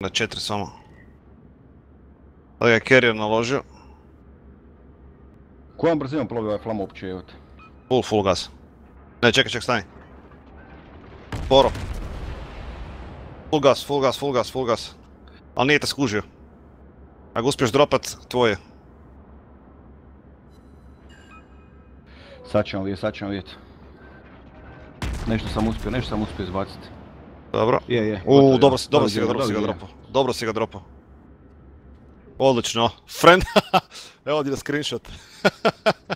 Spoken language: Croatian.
Na četiri samo. Ali ga carrier naložio. Kojom brzinom plovi ovaj flam uopće, evo te? Full, full gas. Ne, čekaj, čekaj, stani. Poro. Full gas, full gas, full gas, full gas. Ali nije te skužio. Ako uspiješ dropat, tvoje. Sad ćemo vidjeti, sad ćemo vidjeti. Nešto sam uspio, nešto sam uspio izbaciti. Dobro. Je, je. U, dakle, dobro si, dobro si ga, dobro si ga dropao. Dobro si ga dropao. Odlično. Friend, evo ti da screenshot.